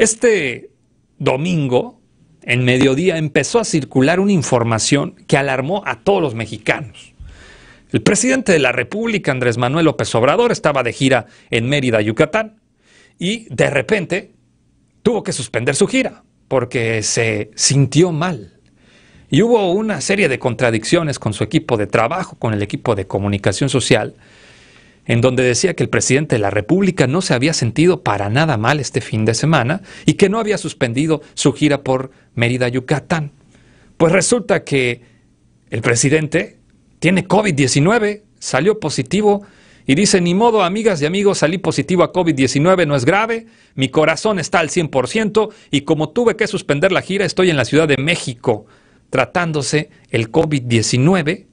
Este domingo, en mediodía, empezó a circular una información que alarmó a todos los mexicanos. El presidente de la República, Andrés Manuel López Obrador, estaba de gira en Mérida, Yucatán, y de repente tuvo que suspender su gira porque se sintió mal. Y hubo una serie de contradicciones con su equipo de trabajo, con el equipo de comunicación social, en donde decía que el presidente de la República no se había sentido para nada mal este fin de semana y que no había suspendido su gira por Mérida, Yucatán. Pues resulta que el presidente tiene COVID-19, salió positivo y dice, ni modo, amigas y amigos, salí positivo a COVID-19, no es grave, mi corazón está al 100% y como tuve que suspender la gira, estoy en la Ciudad de México tratándose el COVID-19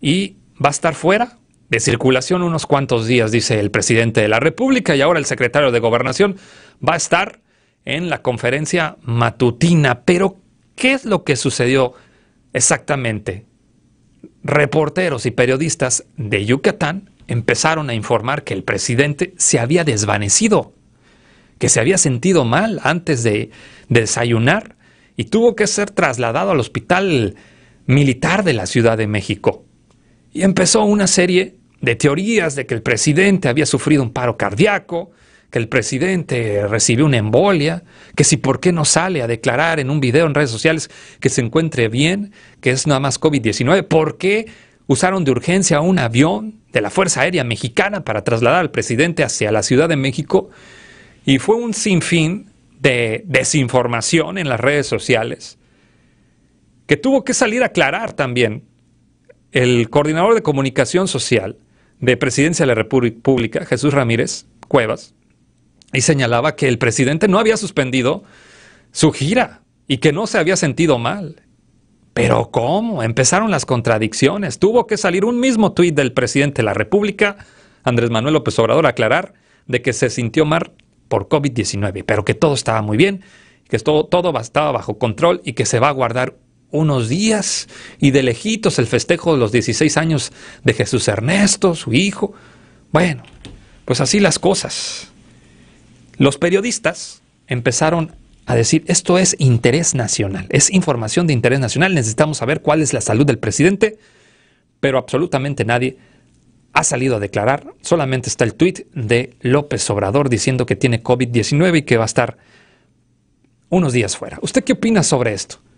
y va a estar fuera de circulación unos cuantos días, dice el presidente de la República, y ahora el secretario de Gobernación va a estar en la conferencia matutina. Pero, ¿qué es lo que sucedió exactamente? Reporteros y periodistas de Yucatán empezaron a informar que el presidente se había desvanecido, que se había sentido mal antes de desayunar y tuvo que ser trasladado al hospital militar de la Ciudad de México. Y empezó una serie de teorías de que el presidente había sufrido un paro cardíaco, que el presidente recibió una embolia, que si por qué no sale a declarar en un video en redes sociales que se encuentre bien, que es nada más COVID-19, ¿por qué usaron de urgencia un avión de la Fuerza Aérea Mexicana para trasladar al presidente hacia la Ciudad de México? Y fue un sinfín de desinformación en las redes sociales que tuvo que salir a aclarar también el coordinador de comunicación social de Presidencia de la República, Jesús Ramírez Cuevas, y señalaba que el presidente no había suspendido su gira y que no se había sentido mal. Pero ¿cómo? Empezaron las contradicciones. Tuvo que salir un mismo tuit del presidente de la República, Andrés Manuel López Obrador, a aclarar de que se sintió mal por COVID-19, pero que todo estaba muy bien, que todo, todo estaba bajo control y que se va a guardar unos días y de lejitos el festejo de los 16 años de Jesús Ernesto, su hijo. Bueno, pues así las cosas. Los periodistas empezaron a decir, esto es interés nacional, es información de interés nacional, necesitamos saber cuál es la salud del presidente, pero absolutamente nadie ha salido a declarar, solamente está el tuit de López Obrador diciendo que tiene COVID-19 y que va a estar unos días fuera. ¿Usted qué opina sobre esto?